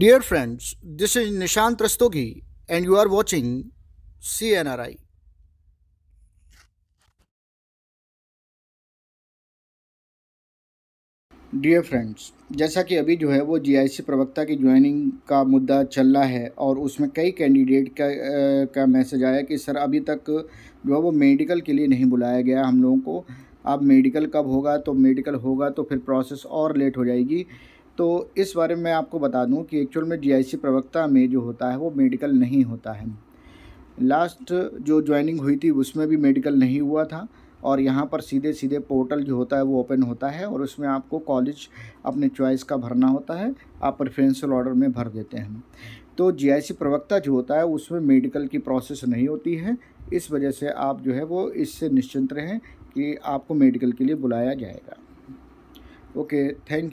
dear is Nishant Rastogi and you are watching C N R I dear friends जैसा कि अभी जो है वो जीआईसी प्रवक्ता की ज्वाइनिंग का मुद्दा चल रहा है और उसमें कई कैंडिडेट का का मैसेज आया कि सर अभी तक जो है वो मेडिकल के लिए नहीं बुलाया गया हम लोगों को अब मेडिकल कब होगा तो मेडिकल होगा तो फिर प्रोसेस और लेट हो जाएगी तो इस बारे में आपको बता दूं कि एक्चुअल में जीआईसी प्रवक्ता में जो होता है वो मेडिकल नहीं होता है लास्ट जो ज्वाइनिंग हुई थी उसमें भी मेडिकल नहीं हुआ था और यहाँ पर सीधे सीधे पोर्टल जो होता है वो ओपन होता है और उसमें आपको कॉलेज अपने चॉइस का भरना होता है आप प्रेफरेंशियल ऑर्डर में भर देते हैं तो जीआईसी प्रवक्ता जो होता है उसमें मेडिकल की प्रोसेस नहीं होती है इस वजह से आप जो है वो इससे निश्चिंत रहें कि आपको मेडिकल के लिए बुलाया जाएगा ओके थैंक